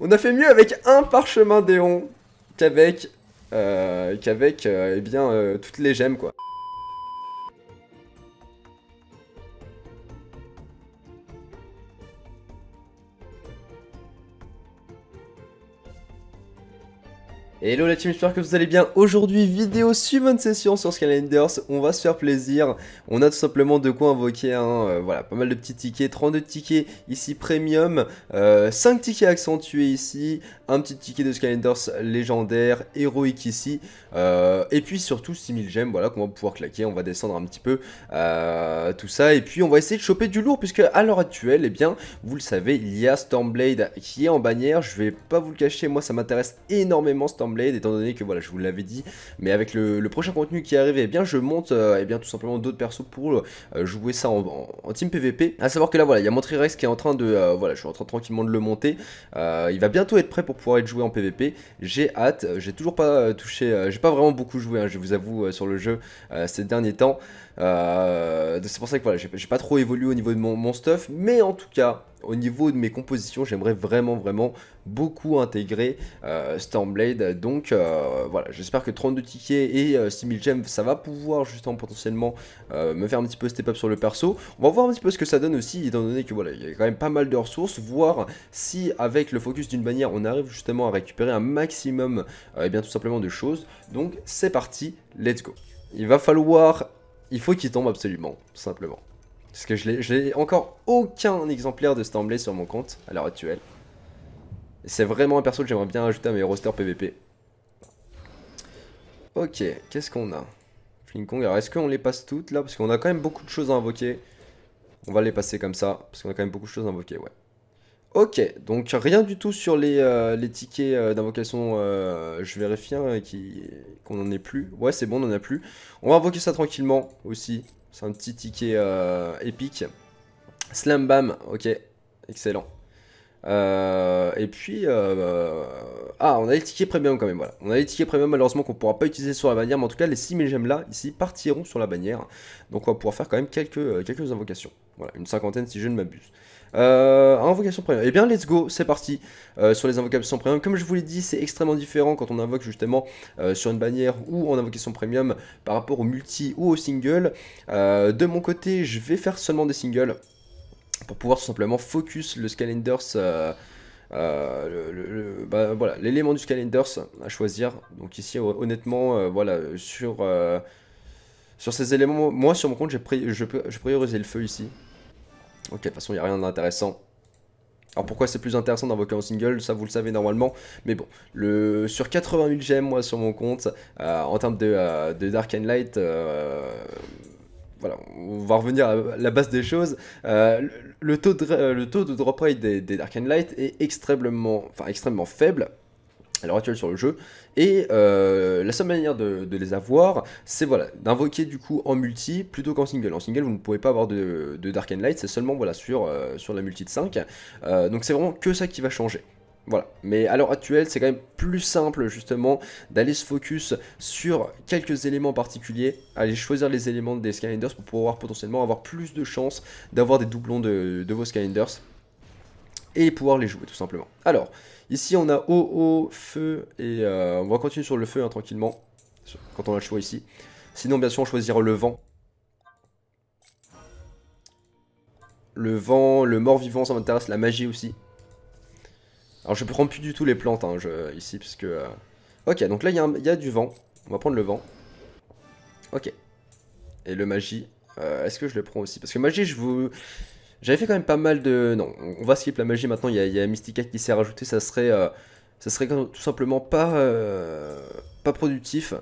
On a fait mieux avec un parchemin d'Éon qu'avec, euh, qu'avec euh, eh bien, euh, toutes les gemmes, quoi. Hello la team, j'espère que vous allez bien. Aujourd'hui, vidéo suivante Session sur Skylanders. On va se faire plaisir. On a tout simplement de quoi invoquer hein, euh, voilà, pas mal de petits tickets. 32 tickets ici premium. 5 euh, tickets accentués ici. Un petit ticket de Skylanders légendaire, héroïque ici. Euh, et puis surtout 6000 gemmes voilà, qu'on va pouvoir claquer. On va descendre un petit peu tout ça. Et puis on va essayer de choper du lourd puisque à l'heure actuelle, eh bien, vous le savez, il y a Stormblade qui est en bannière. Je vais pas vous le cacher, moi ça m'intéresse énormément Stormblade étant donné que voilà, je vous l'avais dit, mais avec le, prochain contenu qui arrive, et eh bien je monte et euh, eh bien, tout simplement d'autres persos pour euh, jouer ça en, team PVP. À savoir que là voilà, il y a mon Trirex qui est en train de euh, voilà, je suis en train tranquillement de le monter. il va bientôt être prêt pour pouvoir être joué en PVP. J'ai hâte, j'ai toujours pas touché, j'ai pas vraiment beaucoup joué, hein, je vous avoue sur le jeu ces derniers temps. Euh, c'est pour ça que voilà, j'ai pas trop évolué au niveau de mon, stuff, mais en tout cas, au niveau de mes compositions, j'aimerais vraiment, vraiment beaucoup intégrer euh, Stormblade. Donc euh, voilà, j'espère que 32 tickets et 6000 gems ça va pouvoir justement potentiellement me faire un petit peu step up sur le perso. On va voir un petit peu ce que ça donne aussi, étant donné que voilà, il y a quand même pas mal de ressources, voir si avec le focus d'une bannière, on arrive justement à récupérer un maximum, et eh bien tout simplement de choses. Donc c'est parti, let's go. Il va falloir il faut qu'il tombe absolument, simplement. Parce que je n'ai encore aucun exemplaire de Stamblay sur mon compte à l'heure actuelle. C'est vraiment un perso que j'aimerais bien ajouter à mes rosters PVP. Ok, qu'est-ce qu'on a Flinkong, alors est-ce qu'on les passe toutes là Parce qu'on a quand même beaucoup de choses à invoquer. On va les passer comme ça, parce qu'on a quand même beaucoup de choses à invoquer, ouais. Ok, donc rien du tout sur les, euh, tickets euh, d'invocation. Euh, je vérifie hein, qu'on en n'en ait plus. Ouais, c'est bon, on en a plus. On va invoquer ça tranquillement aussi. C'est un petit ticket épique. Slam bam, ok, excellent. et puis, ah, on a les tickets premium quand même, voilà. On a les tickets premium malheureusement qu'on pourra pas utiliser sur la bannière, mais en tout cas, les 6 gemmes là, ici, partiront sur la bannière. Donc on va pouvoir faire quand même quelques invocations. Voilà, une cinquantaine si je ne m'abuse. Euh, invocation premium. Eh bien, let's go, c'est parti euh, sur les invocations premium. Comme je vous l'ai dit, c'est extrêmement différent quand on invoque justement euh, sur une bannière ou en invocation premium par rapport au multi ou au single. de mon côté, je vais faire seulement des singles pour pouvoir tout simplement focus le Scalenders. Bah, voilà l'élément du Scalenders à choisir donc ici honnêtement voilà sur sur ces éléments moi sur mon compte j'ai je, je priorisé le feu ici Ok, de toute façon, il n'y a rien d'intéressant. Alors pourquoi c'est plus intéressant d'invoquer en single, ça vous le savez normalement, mais bon, le, sur 80 000 gemmes moi sur mon compte, euh, en termes euh, de, Dark and Light, euh, voilà, on va revenir à la base des choses, le, taux de, le taux de drop rate des, des Dark and Light est extrêmement, enfin, extrêmement faible, à l'heure actuelle sur le jeu. Et euh, la seule manière de, les avoir, c'est voilà, d'invoquer du coup en multi plutôt qu'en single. En single, vous ne pouvez pas avoir de, Dark and Light, c'est seulement voilà, sur, euh, sur la multi de 5. Euh, donc c'est vraiment que ça qui va changer. Voilà, mais à l'heure actuelle, c'est quand même plus simple justement d'aller se focus sur quelques éléments particuliers, aller choisir les éléments des Skylanders pour pouvoir potentiellement avoir plus de chances d'avoir des doublons de, de vos Skylanders et pouvoir les jouer tout simplement. Alors, Ici, on a eau, eau, feu, et euh, on va continuer sur le feu hein, tranquillement, quand on a le choix ici. Sinon, bien sûr, on choisira le vent. Le vent, le mort-vivant, ça m'intéresse, la magie aussi. Alors, je prends plus du tout les plantes hein, ici, parce que... Euh, ok, donc là, il y, a du vent. On va prendre le vent. Ok. Et le magie. Euh, est-ce que je le prends aussi Parce que magie, je vous... J'avais fait quand même pas mal de. Non, on va skip la magie maintenant, il y a, il Mystica qui s'est rajouté, ça serait. Euh, ça serait tout simplement pas. Euh, pas productif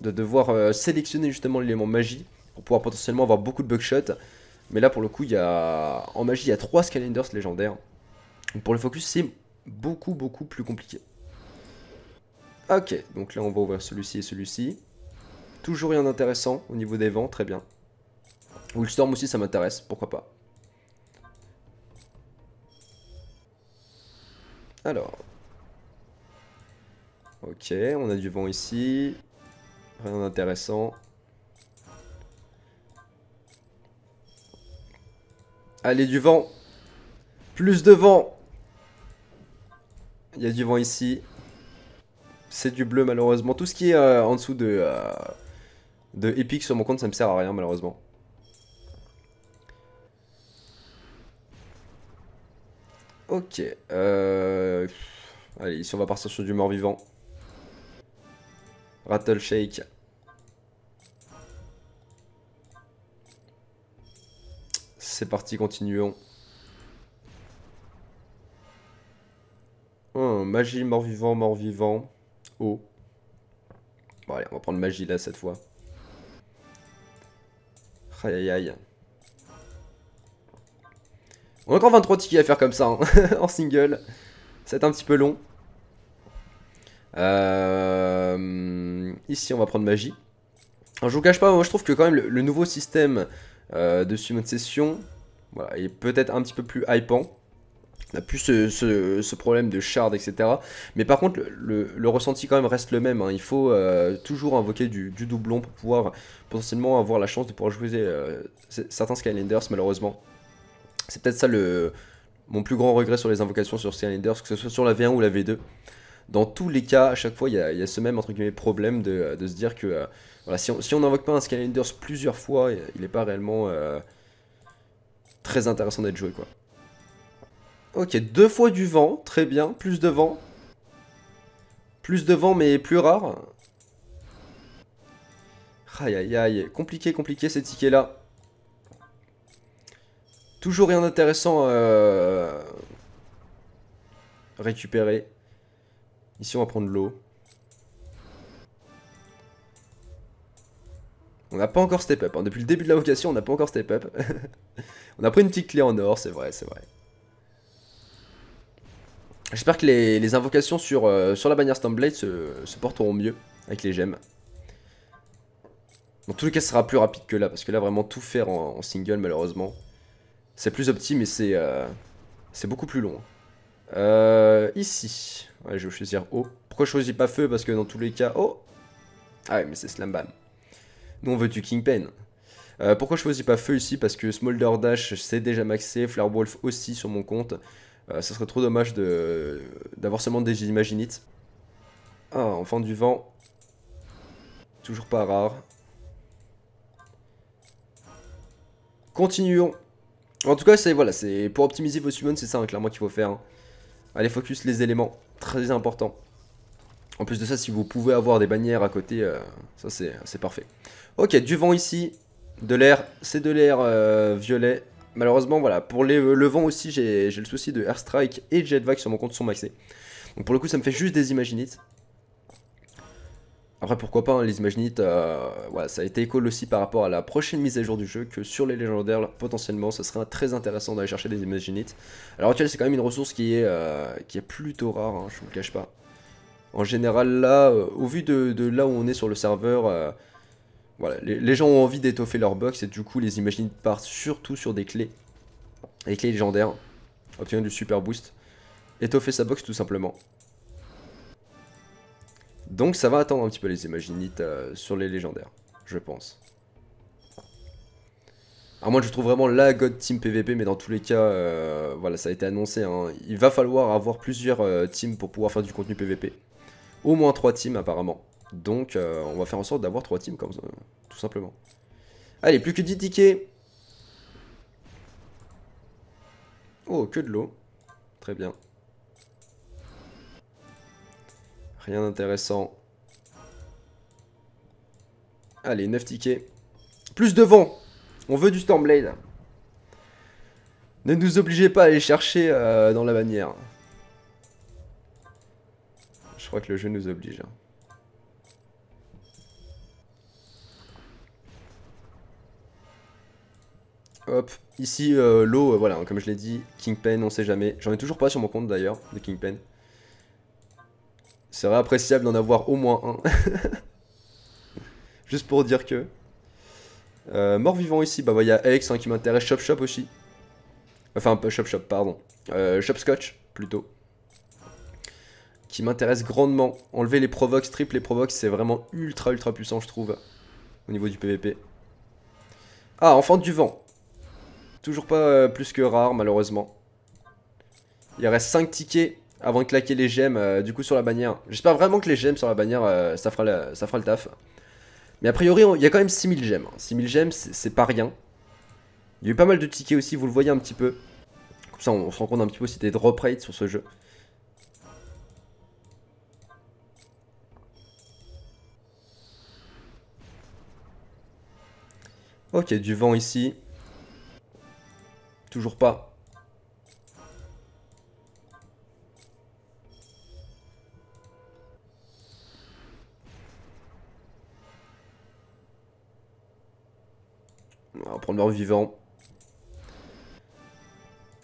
de devoir euh, sélectionner justement l'élément magie pour pouvoir potentiellement avoir beaucoup de bugshots. Mais là pour le coup, il y a. En magie, il y a 3 Scalenders légendaires. Donc pour le focus, c'est beaucoup beaucoup plus compliqué. Ok, donc là on va ouvrir celui-ci et celui-ci. Toujours rien d'intéressant au niveau des vents, très bien. Storm aussi ça m'intéresse, pourquoi pas. Alors. Ok, on a du vent ici. Rien d'intéressant. Allez, du vent. Plus de vent. Il y a du vent ici. C'est du bleu, malheureusement. Tout ce qui est euh, en dessous de, euh, de Epic sur mon compte, ça me sert à rien, malheureusement. Ok. Euh... Allez, ici on va partir sur du mort-vivant. Rattle Shake. C'est parti, continuons. Oh, magie, mort-vivant, mort-vivant. Oh. Bon allez, on va prendre magie là cette fois. Aïe aïe aïe. On a encore 23 tickets à faire comme ça, hein, en single. C'est un petit peu long. Euh, ici, on va prendre magie. Alors, je vous cache pas, moi je trouve que quand même le, nouveau système euh, de summon session est peut-être un petit peu plus hypant. On n'a plus ce, problème de shard, etc. Mais par contre, le, ressenti quand même reste le même. Hein. Il faut euh, toujours invoquer du, du, doublon pour pouvoir potentiellement avoir la chance de pouvoir jouer euh, certains Skylanders, malheureusement. C'est peut-être ça le, mon plus grand regret sur les invocations sur Skylanders, que ce soit sur la V1 ou la V2. Dans tous les cas, à chaque fois, il y, a ce même entre guillemets, problème de, de se dire que euh, voilà, si on n'invoque pas un Skylanders plusieurs fois, il n'est pas réellement euh, très intéressant d'être joué. quoi. Ok, deux fois du vent, très bien, plus de vent. Plus de vent, mais plus rare. Aïe aïe aïe, compliqué, compliqué ces tickets-là. Toujours rien d'intéressant euh, à récupérer. Ici, on va prendre l'eau. On n'a pas encore step up. Hein. Depuis le début de la vocation, on n'a pas encore step up. on a pris une petite clé en or, c'est vrai, c'est vrai. J'espère que les, invocations euh, sur, la bannière Stoneblade se, se porteront mieux avec les gemmes. Dans tous les cas, ce sera plus rapide que là, parce que là, vraiment, tout faire en single, malheureusement. C'est plus opti, mais c'est euh, c'est beaucoup plus long. Euh, ici. je vais choisir O. Pourquoi je choisis pas feu Parce que dans tous les cas... Oh Ah mais c'est Slam Bam. Nous, on veut du Kingpin. Euh, pourquoi je choisis pas feu ici Parce que Smolder Dash, c'est déjà maxé. Flare Wolf aussi sur mon compte. Ce ça serait trop dommage d'avoir seulement des Imaginites. Ah, Enfant du Vent. Toujours pas rare. Continuons en tout cas, c'est voilà, c'est pour optimiser vos summons, c'est ça hein, clairement qu'il faut faire. Hein. Allez, focus les éléments, très important. En plus de ça, si vous pouvez avoir des bannières à côté, euh, ça c'est parfait. Ok, du vent ici, de l'air, c'est de l'air euh, violet. Malheureusement, voilà, pour euh, le vent aussi, j'ai le souci de Airstrike et Jetvac sur mon compte sont maxés. Donc pour le coup, ça me fait juste des Imaginites. Après, pourquoi pas, hein, les Imaginites, euh, ça a été école aussi par rapport à la prochaine mise à jour du jeu, que sur les légendaires, potentiellement, ça serait très intéressant d'aller chercher des Imaginites. Alors, actuellement, c'est quand même une ressource qui est, euh, qui est plutôt rare, hein, je vous le cache pas. En général, là, euh, au vu de, là où on est sur le serveur, les, les, gens ont envie d'étoffer leur box, et du coup, les Imaginites partent surtout sur des clés, les clés légendaires, obtenir du super boost, étoffer sa box tout simplement. Donc ça va attendre un petit peu les imaginites euh, sur les légendaires, je pense. À moi je trouve vraiment la God Team PVP, mais dans tous les cas, euh, voilà, ça a été annoncé. Hein. Il va falloir avoir plusieurs euh, teams pour pouvoir faire du contenu PVP. Au moins 3 teams apparemment. Donc on va faire en sorte d'avoir 3 teams comme ça, tout simplement. Allez, plus que 10 tickets. Oh, que de l'eau. Très bien. Rien d'intéressant. Allez, 9 tickets. Plus de vent On veut du Stormblade. Ne nous obligez pas à aller chercher euh, dans la bannière. Je crois que le jeu nous oblige. Hein. Hop, ici euh, l'eau, euh, voilà, hein, comme je l'ai dit, Kingpin, on sait jamais. J'en ai toujours pas sur mon compte d'ailleurs, de Kingpin serait appréciable d'en avoir au moins un. Juste pour dire que... Euh, mort-vivant ici, bah il bah, y a hein, qui m'intéresse, Shop Shop aussi. Enfin, Shop Shop, pardon. Shop euh, Scotch, plutôt. Qui m'intéresse grandement. Enlever les Provox, Triple les Provox, c'est vraiment ultra ultra puissant, je trouve. Au niveau du PVP. Ah, Enfant du Vent. Toujours pas euh, plus que rare, malheureusement. Il reste 5 tickets avant de claquer les gemmes euh, du coup sur la bannière. J'espère vraiment que les gemmes sur la bannière euh, ça, fera le, ça fera le taf. Mais a priori il y a quand même 6000 gemmes. 6000 hein. gemmes c'est pas rien. Il y a eu pas mal de tickets aussi, vous le voyez un petit peu. Comme ça on, se rend compte un petit peu si des drop rates sur ce jeu. Ok, du vent ici. Toujours pas. mort vivant.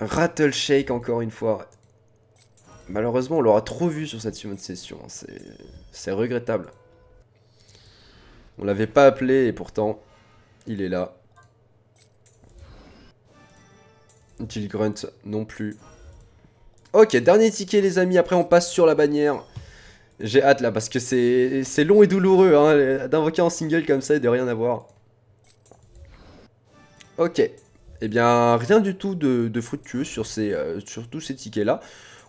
Rattleshake encore une fois. Malheureusement, on l'aura trop vu sur cette de session. Hein. C'est regrettable. On l'avait pas appelé et pourtant, il est là. Jill Grunt non plus. Ok, dernier ticket les amis, après on passe sur la bannière. J'ai hâte là parce que c'est long et douloureux hein, d'invoquer en single comme ça et de rien avoir. Ok. Eh bien, rien du tout de, fructueux sur, ces, euh, tous ces tickets-là.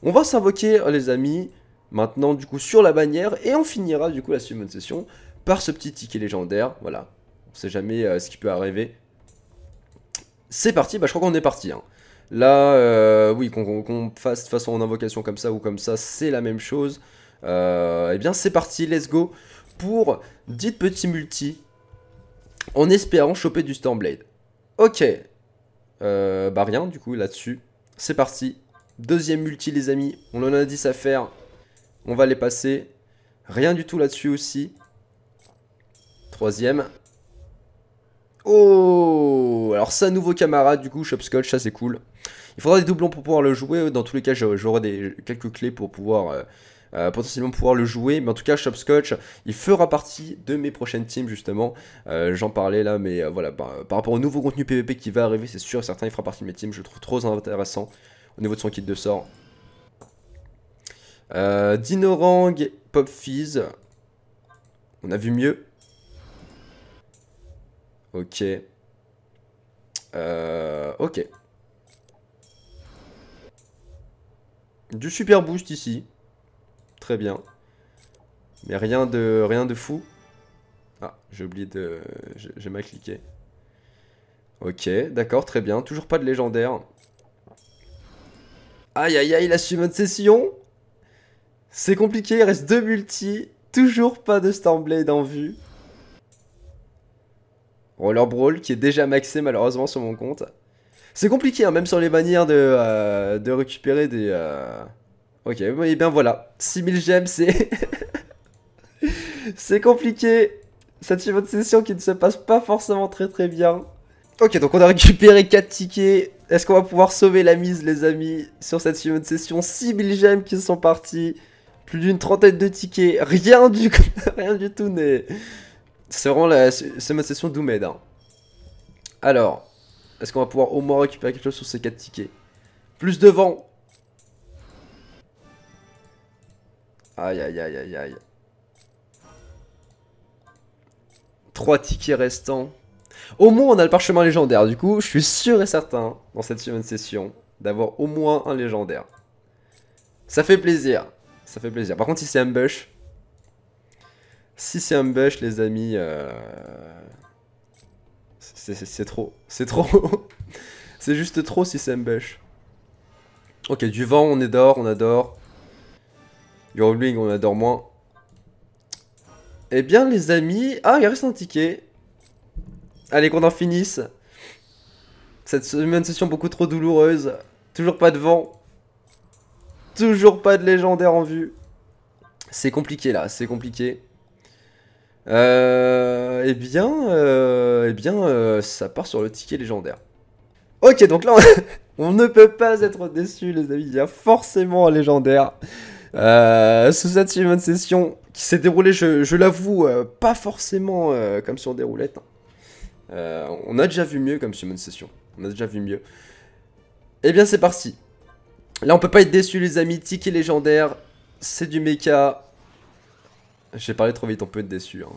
On va s'invoquer, euh, les amis, maintenant, du coup, sur la bannière. Et on finira, du coup, la summon session par ce petit ticket légendaire. Voilà. On sait jamais euh, ce qui peut arriver. C'est parti. Bah, je crois qu'on est parti. Hein. Là, oui, qu'on fasse de façon en invocation comme ça ou comme ça, c'est la même chose. eh bien, c'est parti. Let's go pour 10 petits multi en espérant choper du Stormblade. Ok. Euh, bah rien du coup là-dessus. C'est parti. Deuxième multi les amis. On en a 10 à faire. On va les passer. Rien du tout là-dessus aussi. Troisième. Oh Alors ça, nouveau camarade du coup, Shopscotch, ça c'est cool. Il faudra des doublons pour pouvoir le jouer. Dans tous les cas, j'aurai quelques clés pour pouvoir... Euh, euh, potentiellement pouvoir le jouer. Mais en tout cas, Shopscotch, il fera partie de mes prochaines teams, justement. Euh, j'en parlais là, mais euh, voilà, bah, par rapport au nouveau contenu PvP qui va arriver, c'est sûr et certain, il fera partie de mes teams. Je le trouve trop intéressant au niveau de son kit de sort. Euh, Dinorang, Pop Fizz. On a vu mieux. Ok. ok. Du super boost ici. Très bien. Mais rien de, rien de fou. Ah, j'ai oublié de... J'ai mal cliqué. Ok, d'accord, très bien. Toujours pas de légendaire. Aïe, aïe, aïe, la summon session C'est compliqué, il reste deux multi. Toujours pas de Stormblade en vue. Roller Brawl qui est déjà maxé malheureusement sur mon compte. C'est compliqué, hein, même sur les bannières de, euh, de récupérer des... Euh, Ok, et eh bien voilà. 6000 gemmes, c'est... c'est compliqué. Cette de session qui ne se passe pas forcément très très bien. Ok, donc on a récupéré 4 tickets. Est-ce qu'on va pouvoir sauver la mise, les amis, sur cette de session 6000 gemmes qui sont partis. Plus d'une trentaine de tickets. Rien du, Rien du tout n'est... C'est vraiment la... C'est ma session doomed. Hein. Alors, est-ce qu'on va pouvoir au moins récupérer quelque chose sur ces 4 tickets Plus de vent Aïe, aïe, aïe, aïe, aïe. Trois tickets restants. Au moins, on a le parchemin légendaire. Du coup, je suis sûr et certain, dans cette semaine session, d'avoir au moins un légendaire. Ça fait plaisir. Ça fait plaisir. Par contre, si c'est un bush Si c'est un bush les amis... Euh, c'est trop. C'est trop. c'est juste trop si c'est un bush Ok, du vent, on est d'or, on adore. Yorubling on adore moins. Eh bien, les amis... Ah, il reste un ticket. Allez, qu'on en finisse. Cette semaine, session beaucoup trop douloureuse. Toujours pas de vent. Toujours pas de légendaire en vue. C'est compliqué, là. C'est compliqué. Euh, eh bien, euh, eh bien euh, ça part sur le ticket légendaire. Ok, donc là, on, on ne peut pas être déçu, les amis. Il y a forcément un légendaire. Euh, sous cette Simon session qui s'est déroulée, je, l'avoue, euh, pas forcément euh, comme sur des roulettes. Hein. Euh, on a déjà vu mieux comme Summon Session. On a déjà vu mieux. Eh bien, c'est parti. Là, on peut pas être déçu, les amis. Tiki légendaire. C'est du mecha. J'ai parlé trop vite, on peut être déçu. Hein.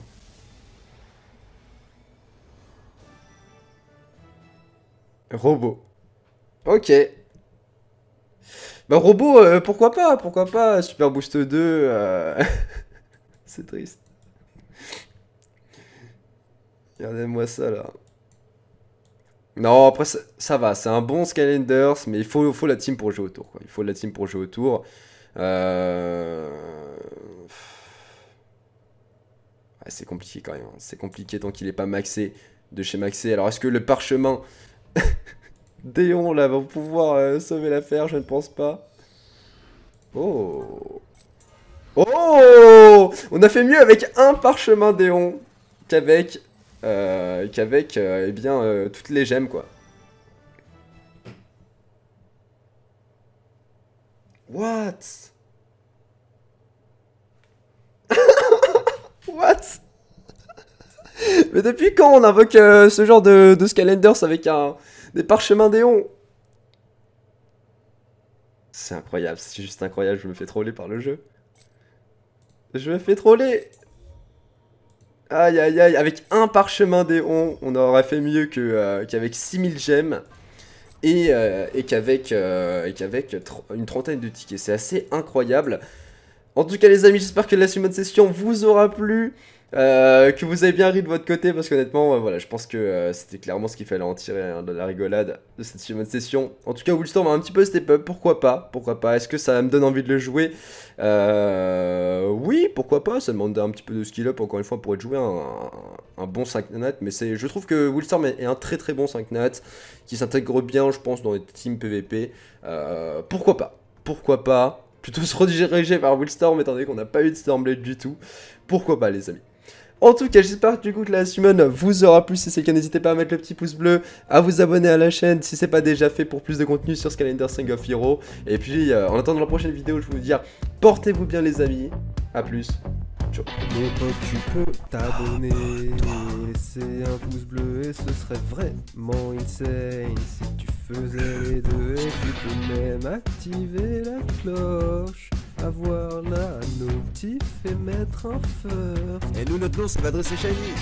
Robot. Ok. Bah robot, euh, pourquoi pas, pourquoi pas, Super Boost 2, euh, c'est triste. Regardez-moi ça là. Non, après ça, va, c'est un bon scalenders mais il faut, faut la team pour jouer autour. Il faut la team pour jouer autour. Euh, c'est compliqué quand même, hein. c'est compliqué tant qu'il n'est pas maxé de chez Maxé. Alors est-ce que le parchemin... Déon là va pouvoir euh, sauver l'affaire, je ne pense pas. Oh Oh On a fait mieux avec un parchemin Déon qu'avec euh, qu'avec euh, eh bien toutes les gemmes quoi. What What mais depuis quand on invoque euh, ce genre de, de Scalenders avec un, des parchemins d'éon C'est incroyable, c'est juste incroyable, je me fais troller par le jeu. Je me fais troller Aïe aïe aïe, avec un parchemin déon, on aurait fait mieux euh, qu'avec 6000 gemmes et, euh, et qu'avec une trentaine de tickets. C'est assez incroyable. En tout cas les amis, j'espère que la semaine session vous aura plu. Euh, que vous avez bien ri de votre côté parce qu'honnêtement, voilà, je pense que euh, c'était clairement ce qu'il fallait en tirer hein, de la rigolade de cette semaine session. En tout cas, Willstorm a un petit peu step up, pourquoi pas Pourquoi pas Est-ce que ça me donne envie de le jouer euh, Oui, pourquoi pas Ça demande un petit peu de skill up encore une fois pour être joué un, bon 5 nat, mais c'est, je trouve que Willstorm est un très très bon 5 nat qui s'intègre bien, je pense, dans les teams PVP. pourquoi pas Pourquoi pas plutôt se rediriger vers Willstorm étant donné qu'on n'a pas eu de Stormblade du tout. Pourquoi pas les amis en tout cas, j'espère du coup que la Summon vous aura plu. Si c'est le cas, n'hésitez pas à mettre le petit pouce bleu, à vous abonner à la chaîne si c'est pas déjà fait pour plus de contenu sur Skylanders Sing of Hero. Et puis, euh, en attendant la prochaine vidéo, je vous dire, portez-vous bien les amis. à plus. Ciao. Et tu peux t'abonner, laisser un pouce bleu et ce serait vraiment insane si tu faisais les deux et tu peux même activer la cloche avoir la notif et mettre un feu. Et nous, notre nom, va dresser Chani.